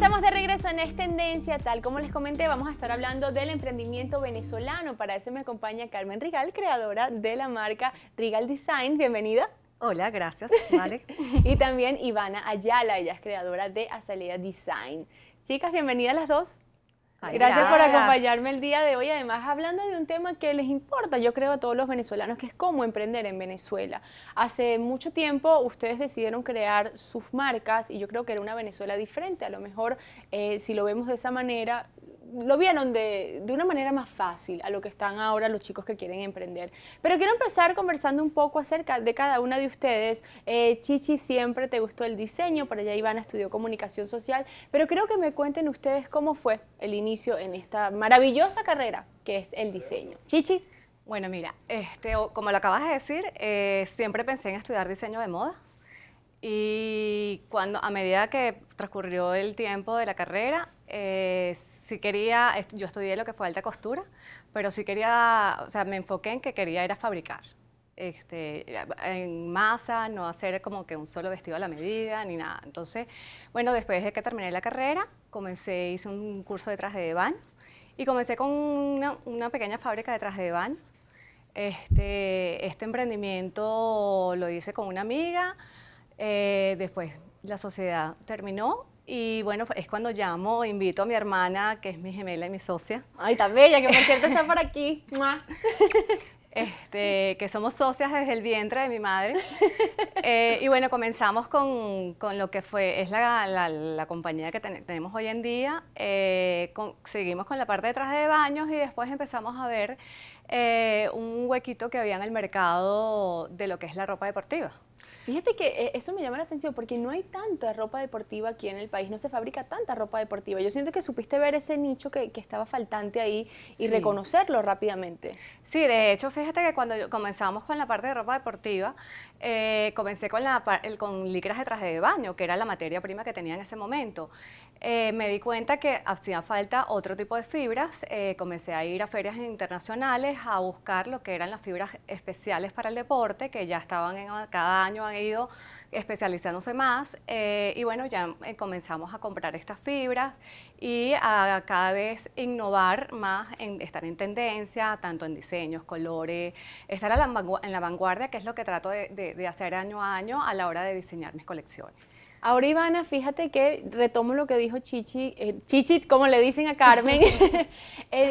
estamos de regreso en Extendencia, Tal como les comenté, vamos a estar hablando del emprendimiento venezolano. Para eso me acompaña Carmen Rigal, creadora de la marca Rigal Design. Bienvenida. Hola, gracias, Vale. y también Ivana Ayala, ella es creadora de Azalea Design. Chicas, bienvenidas las dos gracias, por acompañarme el día de hoy. Además, hablando de un tema que les importa, yo creo a todos los venezolanos, que es cómo emprender en Venezuela. Hace mucho tiempo ustedes decidieron crear sus marcas y yo creo que era una Venezuela diferente. A lo mejor, eh, si lo vemos de esa manera, lo vieron de, una manera más fácil a lo que están ahora los chicos que quieren emprender. Pero quiero empezar conversando un poco acerca de cada una de ustedes. Eh, Chichi, siempre te gustó el diseño, por allá Ivana estudió comunicación social, pero creo que me cuenten ustedes cómo fue el inicio en esta maravillosa carrera que es el diseño. Chichi. Bueno, mira, este, como lo acabas de decir, eh, siempre pensé en estudiar diseño de moda. Y cuando, a medida que transcurrió el tiempo de la carrera, eh, quería, yo estudié lo que fue alta costura, pero sí quería, o sea, me enfoqué en que quería ir a fabricar. Este, en masa, no hacer como que un solo vestido a la medida ni nada. Entonces, bueno, después de que terminé la carrera, comencé, hice un curso de de ban y comencé con una, pequeña fábrica detrás de baño. Este, este emprendimiento lo hice con una amiga, eh, después la sociedad terminó y bueno, es cuando llamo, e invito a mi hermana, que es mi gemela y mi socia. Ay, tan bella, que por cierto está por aquí. Este, que somos socias desde el vientre de mi madre. Eh, y bueno, comenzamos con, lo que fue, es la, compañía que tenemos hoy en día. Eh, seguimos con la parte de traje de baños y después empezamos a ver eh, un huequito que había en el mercado de lo que es la ropa deportiva. Fíjate que eh, eso me llama la atención porque no hay tanta ropa deportiva aquí en el país, no se fabrica tanta ropa deportiva. Yo siento que supiste ver ese nicho que, estaba faltante ahí y reconocerlo rápidamente. Sí, de hecho, fíjate que cuando comenzamos con la parte de ropa deportiva, eh, comencé con, la, el, con licras de traje de baño, que era la materia prima que tenía en ese momento. Eh, me di cuenta que hacía falta otro tipo de fibras, comencé a ir a ferias internacionales a buscar lo que eran las fibras especiales para el deporte, que ya estaban en cada año han ido especializándose más eh, y bueno, ya eh, comenzamos a comprar estas fibras y a, cada vez innovar más, en, estar en tendencia, tanto en diseños, colores, estar en la vanguardia, que es lo que trato de, hacer año a año a la hora de diseñar mis colecciones. Ahora Ivana, fíjate que retomo lo que dijo Chichi, eh, Chichi, como le dicen a Carmen,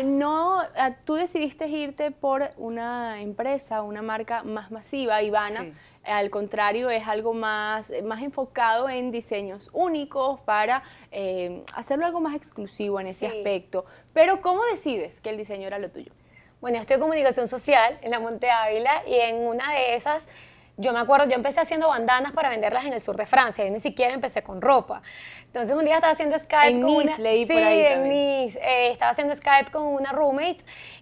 no, ah, tú decidiste irte por una empresa, una marca más masiva, Ivana al contrario es algo más, eh, más enfocado en diseños únicos para eh, hacerlo algo más exclusivo en ese aspecto. Pero ¿cómo decides que el diseño era lo tuyo? Bueno, estoy en comunicación social en la Monte Ávila y en una de esas yo me acuerdo, yo empecé haciendo bandanas para venderlas en el sur de Francia. Yo ni siquiera empecé con ropa. Entonces un día estaba haciendo Skype con una... sí, eh, estaba haciendo Skype con una roommate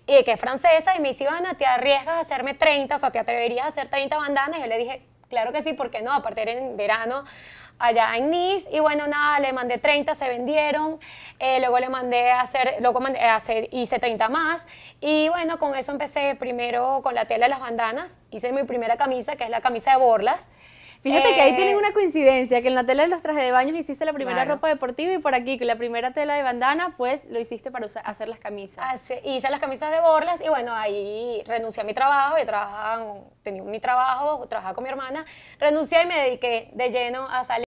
eh, que es francesa y me dice, Ivana, ¿te arriesgas a hacerme 30? O sea, ¿te atreverías a hacer 30 bandanas? Y yo le dije, claro que sí, ¿por qué no? A partir en verano allá en Nice. Y bueno, nada, le mandé 30, se vendieron. Eh, luego le mandé a hacer, luego mandé hacer, hice 30 más. Y bueno, con eso empecé primero con la tela de las bandanas. Hice mi primera camisa, que es la camisa de borlas. Fíjate que ahí eh, tienen una coincidencia, que en la tela de los trajes de baño hiciste la primera ropa deportiva y por aquí, la primera tela de bandana, pues lo hiciste para hacer las camisas. hice las camisas de borlas y bueno, ahí renuncié a mi trabajo, yo trabajaba, tenía mi trabajo, trabajaba con mi hermana, renuncié y me dediqué de lleno a salir.